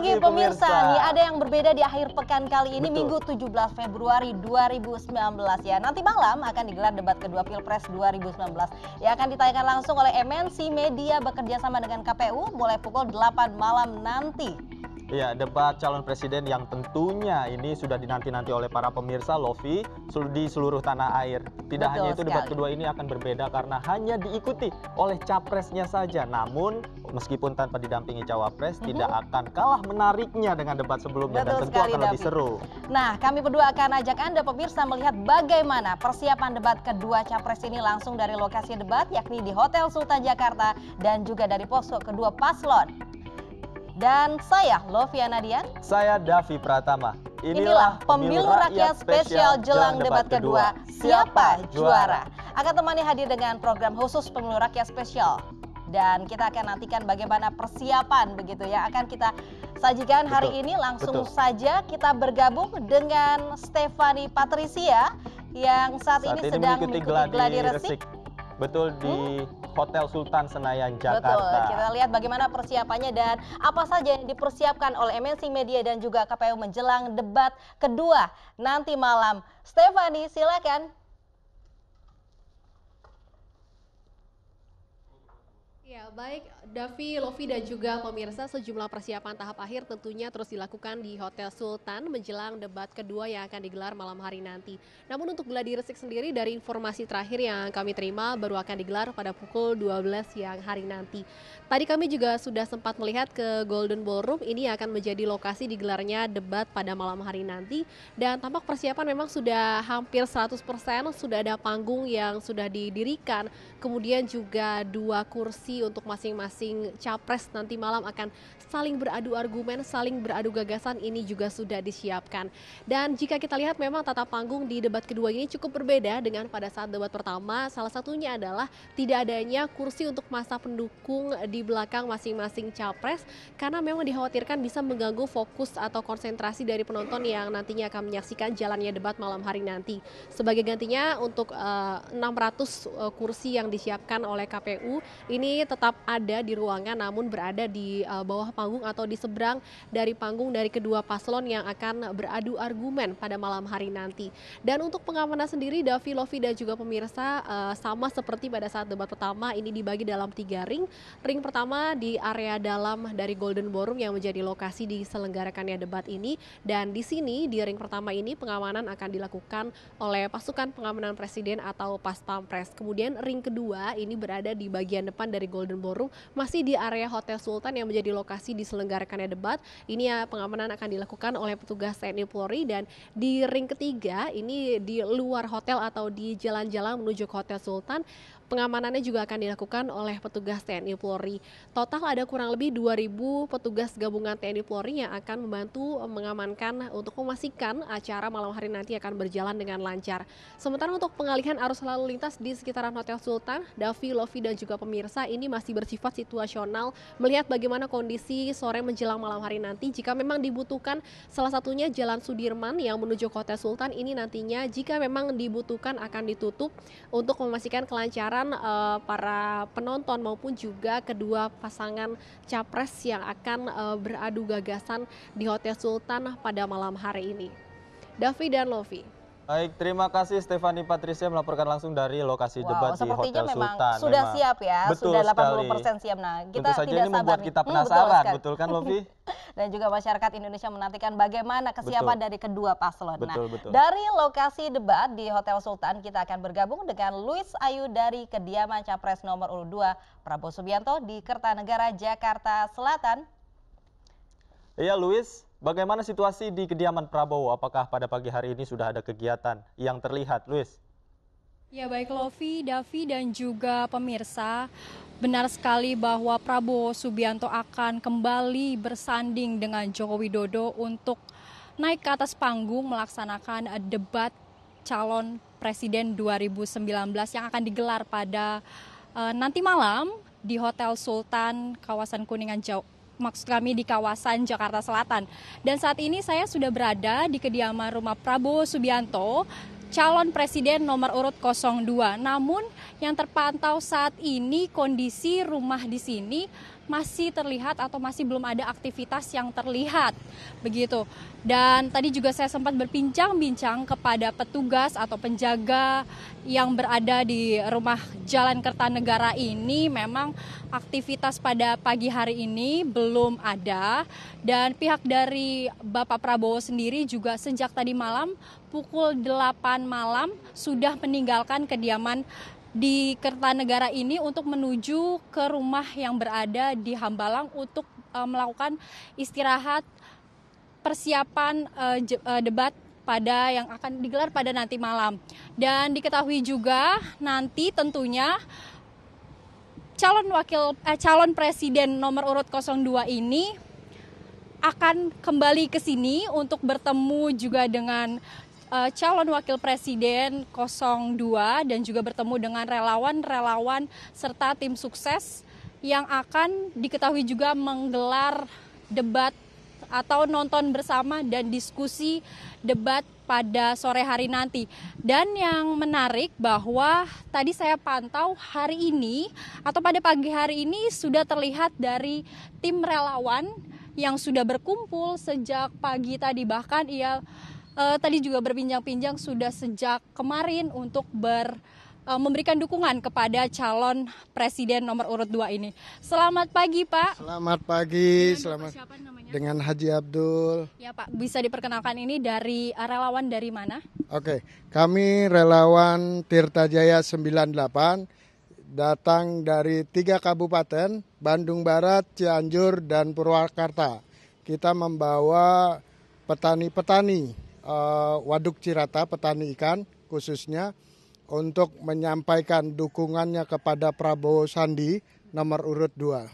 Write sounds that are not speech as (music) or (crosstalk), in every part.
pagi pemirsa. pemirsa. Nih ada yang berbeda di akhir pekan kali ini Betul. Minggu 17 Februari 2019 ya. Nanti malam akan digelar debat kedua Pilpres 2019. Ya akan ditayangkan langsung oleh MNC Media bekerja sama dengan KPU mulai pukul 8 malam nanti. Iya, debat calon presiden yang tentunya ini sudah dinanti-nanti oleh para pemirsa Lofi di seluruh tanah air. Tidak Betul hanya itu, sekali. debat kedua ini akan berbeda karena hanya diikuti oleh capresnya saja. Namun, meskipun tanpa didampingi cawapres, mm -hmm. tidak akan kalah menariknya dengan debat sebelumnya Betul dan tentu sekali, akan David. lebih seru. Nah, kami berdua akan ajak Anda pemirsa melihat bagaimana persiapan debat kedua capres ini langsung dari lokasi debat, yakni di Hotel Sultan Jakarta dan juga dari posko kedua paslon. Dan saya Loviana Dian. Saya Davi Pratama. Inilah, Inilah pemilu, rakyat, rakyat spesial jelang debat kedua. Siapa juara? Akan temani hadir dengan program khusus pemilu rakyat spesial dan kita akan nantikan bagaimana persiapan begitu ya akan kita sajikan betul, hari ini langsung betul. saja kita bergabung dengan Stefani Patricia yang saat, saat ini, ini sedang mengikuti gladi, gladi resik. resik Betul di Hotel Sultan Senayan Jakarta. Betul. Kita lihat bagaimana persiapannya dan apa saja yang dipersiapkan oleh MNC Media dan juga KPU menjelang debat kedua nanti malam. Stefani, silakan. Ya, baik Davi, Lofi dan juga pemirsa sejumlah persiapan tahap akhir tentunya terus dilakukan di Hotel Sultan menjelang debat kedua yang akan digelar malam hari nanti. Namun untuk gladi resik sendiri dari informasi terakhir yang kami terima baru akan digelar pada pukul 12 siang hari nanti. Tadi kami juga sudah sempat melihat ke Golden Ballroom ini akan menjadi lokasi digelarnya debat pada malam hari nanti dan tampak persiapan memang sudah hampir 100% sudah ada panggung yang sudah didirikan kemudian juga dua kursi untuk masing-masing capres nanti malam akan saling beradu argumen, saling beradu gagasan ini juga sudah disiapkan. Dan jika kita lihat memang tata panggung di debat kedua ini cukup berbeda dengan pada saat debat pertama. Salah satunya adalah tidak adanya kursi untuk masa pendukung di belakang masing-masing capres karena memang dikhawatirkan bisa mengganggu fokus atau konsentrasi dari penonton yang nantinya akan menyaksikan jalannya debat malam hari nanti. Sebagai gantinya untuk uh, 600 uh, kursi yang disiapkan oleh KPU ini tetap ada di ruangan namun berada di uh, bawah panggung atau di seberang dari panggung dari kedua paslon yang akan beradu argumen pada malam hari nanti. Dan untuk pengamanan sendiri Davi, Lovi dan juga pemirsa uh, sama seperti pada saat debat pertama ini dibagi dalam tiga ring. Ring pertama di area dalam dari Golden Ballroom yang menjadi lokasi diselenggarakannya debat ini dan di sini di ring pertama ini pengamanan akan dilakukan oleh pasukan pengamanan presiden atau pas pampres. Kemudian ring kedua ini berada di bagian depan dari Golden Golden Ballroom masih di area Hotel Sultan yang menjadi lokasi diselenggarakannya debat. Ini ya pengamanan akan dilakukan oleh petugas TNI Polri dan di ring ketiga ini di luar hotel atau di jalan-jalan menuju ke Hotel Sultan Pengamanannya juga akan dilakukan oleh petugas TNI Polri. Total ada kurang lebih 2.000 petugas gabungan TNI Polri yang akan membantu mengamankan untuk memastikan acara malam hari nanti akan berjalan dengan lancar. Sementara untuk pengalihan arus lalu lintas di sekitaran Hotel Sultan, Davi, Lofi dan juga pemirsa ini masih bersifat situasional melihat bagaimana kondisi sore menjelang malam hari nanti jika memang dibutuhkan salah satunya Jalan Sudirman yang menuju Hotel Sultan ini nantinya jika memang dibutuhkan akan ditutup untuk memastikan kelancaran penasaran uh, eh, para penonton maupun juga kedua pasangan capres yang akan uh, beradu gagasan di Hotel Sultan pada malam hari ini. Davi dan Lovi. Baik, terima kasih Stefani Patricia melaporkan langsung dari lokasi wow, debat di Hotel memang Sultan. Sudah memang. siap ya, betul sudah 80% sekali. siap. Nah, kita Tentu saja tidak ini membuat nih. kita hmm, penasaran, hmm, betul, kan Lovi? (laughs) dan juga masyarakat Indonesia menantikan bagaimana kesiapan betul. dari kedua paslon. nah, betul. dari lokasi debat di Hotel Sultan kita akan bergabung dengan Luis Ayu dari kediaman Capres nomor urut 2 Prabowo Subianto di Kertanegara, Jakarta Selatan. Iya, Luis. Bagaimana situasi di kediaman Prabowo? Apakah pada pagi hari ini sudah ada kegiatan yang terlihat, Luis? Ya baik Lofi, Davi dan juga pemirsa, benar sekali bahwa Prabowo Subianto akan kembali bersanding dengan Joko Widodo untuk naik ke atas panggung melaksanakan debat calon presiden 2019 yang akan digelar pada uh, nanti malam di Hotel Sultan kawasan Kuningan Jauh maksud kami di kawasan Jakarta Selatan. Dan saat ini saya sudah berada di kediaman rumah Prabowo Subianto calon presiden nomor urut 02. Namun yang terpantau saat ini kondisi rumah di sini masih terlihat atau masih belum ada aktivitas yang terlihat begitu. Dan tadi juga saya sempat berbincang-bincang kepada petugas atau penjaga yang berada di rumah Jalan Kertanegara ini memang aktivitas pada pagi hari ini belum ada dan pihak dari Bapak Prabowo sendiri juga sejak tadi malam pukul 8 malam sudah meninggalkan kediaman di Kertanegara ini untuk menuju ke rumah yang berada di Hambalang untuk uh, melakukan istirahat persiapan uh, je, uh, debat pada yang akan digelar pada nanti malam. Dan diketahui juga nanti tentunya calon wakil eh, calon presiden nomor urut 02 ini akan kembali ke sini untuk bertemu juga dengan uh, calon wakil presiden 02 dan juga bertemu dengan relawan-relawan serta tim sukses yang akan diketahui juga menggelar debat atau nonton bersama dan diskusi debat pada sore hari nanti. Dan yang menarik bahwa tadi saya pantau hari ini atau pada pagi hari ini sudah terlihat dari tim relawan yang sudah berkumpul sejak pagi tadi bahkan ia uh, tadi juga berbincang-bincang sudah sejak kemarin untuk ber eh, memberikan dukungan kepada calon presiden nomor urut 2 ini. Selamat pagi, Pak. Selamat pagi. Dengan selamat siapa dengan Haji Abdul. Ya, Pak, bisa diperkenalkan ini dari eh, relawan dari mana? Oke, kami relawan Tirta Jaya 98 datang dari tiga kabupaten, Bandung Barat, Cianjur, dan Purwakarta. Kita membawa petani-petani uh, Waduk Cirata, petani ikan khususnya, untuk menyampaikan dukungannya kepada Prabowo Sandi nomor urut 2.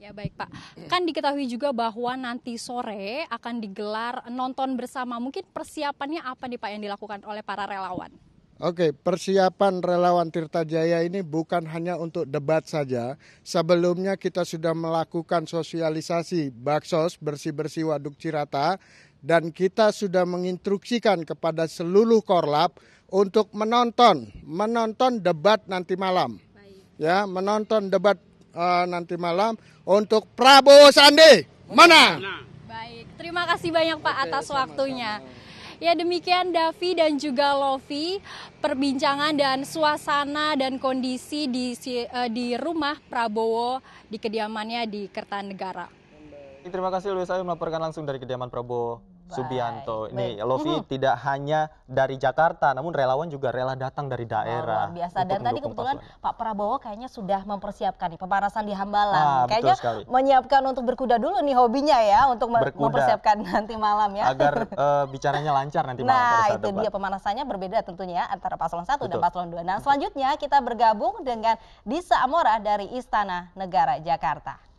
Ya baik Pak, kan diketahui juga bahwa nanti sore akan digelar nonton bersama. Mungkin persiapannya apa nih Pak yang dilakukan oleh para relawan? Oke, persiapan relawan Tirta Jaya ini bukan hanya untuk debat saja. Sebelumnya kita sudah melakukan sosialisasi baksos bersih-bersih waduk Cirata dan kita sudah menginstruksikan kepada seluruh korlap untuk menonton, menonton debat nanti malam. Ya, menonton debat uh, nanti malam untuk Prabowo Sandi mana? Baik, terima kasih banyak Pak atas waktunya. Ya demikian Davi dan juga Lovi perbincangan dan suasana dan kondisi di eh, di rumah Prabowo di kediamannya di Kertanegara. Terima kasih Luis Ayu melaporkan langsung dari kediaman Prabowo. Subianto. Ini Nih, Lovi tidak hanya dari Jakarta, namun relawan juga rela datang dari daerah. Luar biasa. Dan tadi kebetulan Pak Prabowo kayaknya sudah mempersiapkan nih pemanasan di Hambalang. Ah, kayaknya menyiapkan untuk berkuda dulu nih hobinya ya, untuk berkuda. mempersiapkan nanti malam ya. Agar uh, (laughs) bicaranya lancar nanti malam. Nah, itu debat. dia pemanasannya berbeda tentunya antara paslon satu dan paslon dua. Nah, selanjutnya kita bergabung dengan Disa Amora dari Istana Negara Jakarta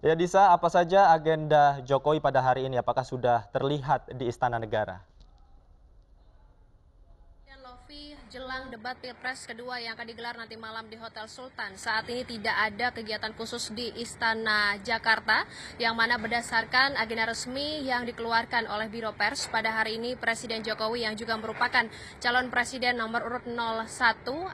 ya disa apa saja agenda jokowi pada hari ini apakah sudah terlihat di istana negara jelang debat Pilpres kedua yang akan digelar nanti malam di Hotel Sultan. Saat ini tidak ada kegiatan khusus di Istana Jakarta yang mana berdasarkan agenda resmi yang dikeluarkan oleh Biro Pers pada hari ini Presiden Jokowi yang juga merupakan calon presiden nomor urut 01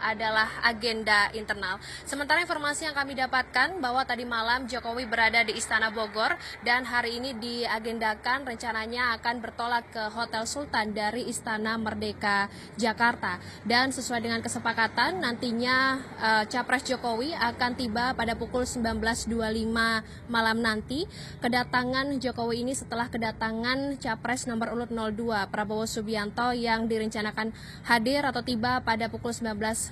adalah agenda internal. Sementara informasi yang kami dapatkan bahwa tadi malam Jokowi berada di Istana Bogor dan hari ini diagendakan rencananya akan bertolak ke Hotel Sultan dari Istana Merdeka Jakarta. Dan sesuai dengan kesepakatan, nantinya uh, Capres Jokowi akan tiba pada pukul 19.25 malam nanti. Kedatangan Jokowi ini setelah kedatangan Capres nomor urut 02 Prabowo Subianto yang direncanakan hadir atau tiba pada pukul 19.15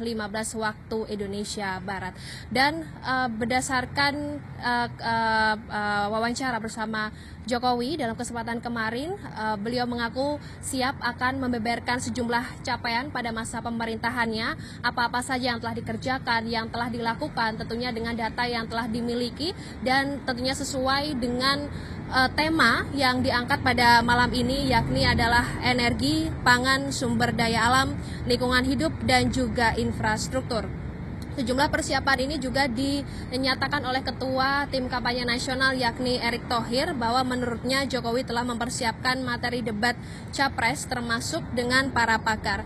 waktu Indonesia Barat. Dan uh, berdasarkan uh, uh, uh, wawancara bersama Jokowi dalam kesempatan kemarin uh, beliau mengaku siap akan membeberkan sejumlah capaian pada masa pemerintahannya, apa-apa saja yang telah dikerjakan, yang telah dilakukan tentunya dengan data yang telah dimiliki dan tentunya sesuai dengan uh, tema yang diangkat pada malam ini yakni adalah energi, pangan, sumber daya alam, lingkungan hidup dan juga infrastruktur. Sejumlah persiapan ini juga dinyatakan oleh Ketua Tim Kampanye Nasional yakni Erick Thohir bahwa menurutnya Jokowi telah mempersiapkan materi debat Capres termasuk dengan para pakar.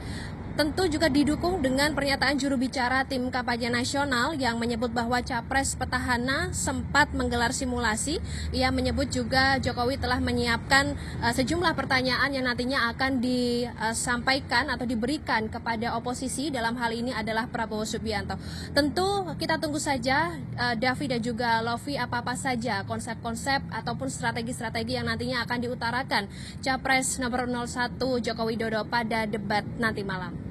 Tentu juga didukung dengan pernyataan juru bicara tim kampanye nasional yang menyebut bahwa capres petahana sempat menggelar simulasi. Ia menyebut juga Jokowi telah menyiapkan eh, sejumlah pertanyaan yang nantinya akan disampaikan atau diberikan kepada oposisi dalam hal ini adalah Prabowo Subianto. Tentu kita tunggu saja uh, Davi dan juga Lofi apa-apa saja konsep-konsep ataupun strategi-strategi yang nantinya akan diutarakan capres nomor 01 Jokowi Dodo pada debat nanti malam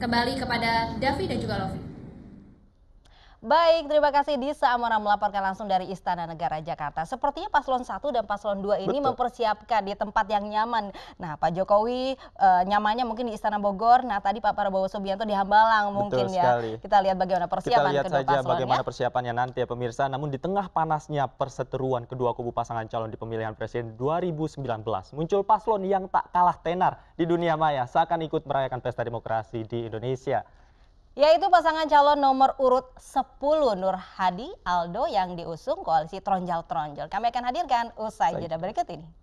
kembali kepada Davi dan juga Lovi Baik, terima kasih Disa Amora melaporkan langsung dari Istana Negara Jakarta. Sepertinya paslon 1 dan paslon 2 ini Betul. mempersiapkan di tempat yang nyaman. Nah, Pak Jokowi e, nyamannya mungkin di Istana Bogor. Nah, tadi Pak Prabowo Subianto di Hambalang mungkin ya. sekali. ya. Kita lihat bagaimana persiapan kedua Kita lihat saja bagaimana persiapannya nanti ya pemirsa. Namun di tengah panasnya perseteruan kedua kubu pasangan calon di pemilihan presiden 2019, muncul paslon yang tak kalah tenar di dunia maya seakan ikut merayakan pesta demokrasi di Indonesia yaitu pasangan calon nomor urut 10 Nur Hadi Aldo yang diusung koalisi Tronjol Tronjol. Kami akan hadirkan usai jeda berikut ini.